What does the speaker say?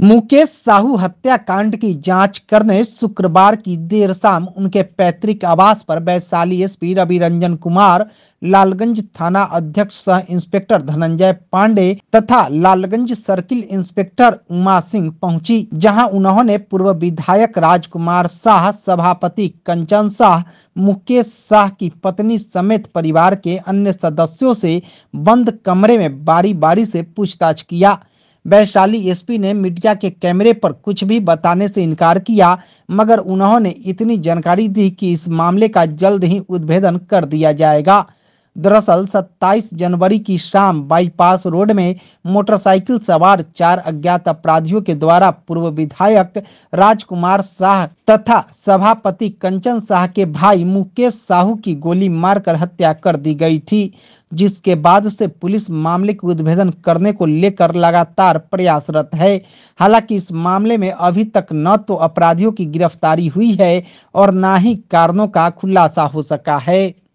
मुकेश साहू हत्याकांड की जांच करने शुक्रवार की देर शाम उनके पैतृक आवास पर वैशाली एसपी रवि रंजन कुमार लालगंज थाना अध्यक्ष सह इंस्पेक्टर धनंजय पांडे तथा लालगंज सर्किल इंस्पेक्टर उमा सिंह पहुंची जहां उन्होंने पूर्व विधायक राजकुमार शाह सभापति कंचन शाह मुकेश शाह की पत्नी समेत परिवार के अन्य सदस्यों से बंद कमरे में बारी बारी से पूछताछ किया वैशाली एसपी ने मीडिया के कैमरे पर कुछ भी बताने से इनकार किया मगर उन्होंने इतनी जानकारी दी कि इस मामले का जल्द ही उद्भेदन कर दिया जाएगा दरअसल 27 जनवरी की शाम बाईपास रोड में मोटरसाइकिल सवार चार अज्ञात अपराधियों के द्वारा पूर्व विधायक राजकुमार शाह तथा सभापति कंचन शाह के भाई मुकेश साहू की गोली मारकर हत्या कर दी गई थी जिसके बाद से पुलिस मामले के उद्भेदन करने को लेकर लगातार प्रयासरत है हालांकि इस मामले में अभी तक न तो अपराधियों की गिरफ्तारी हुई है और न ही कारणों का खुलासा हो सका है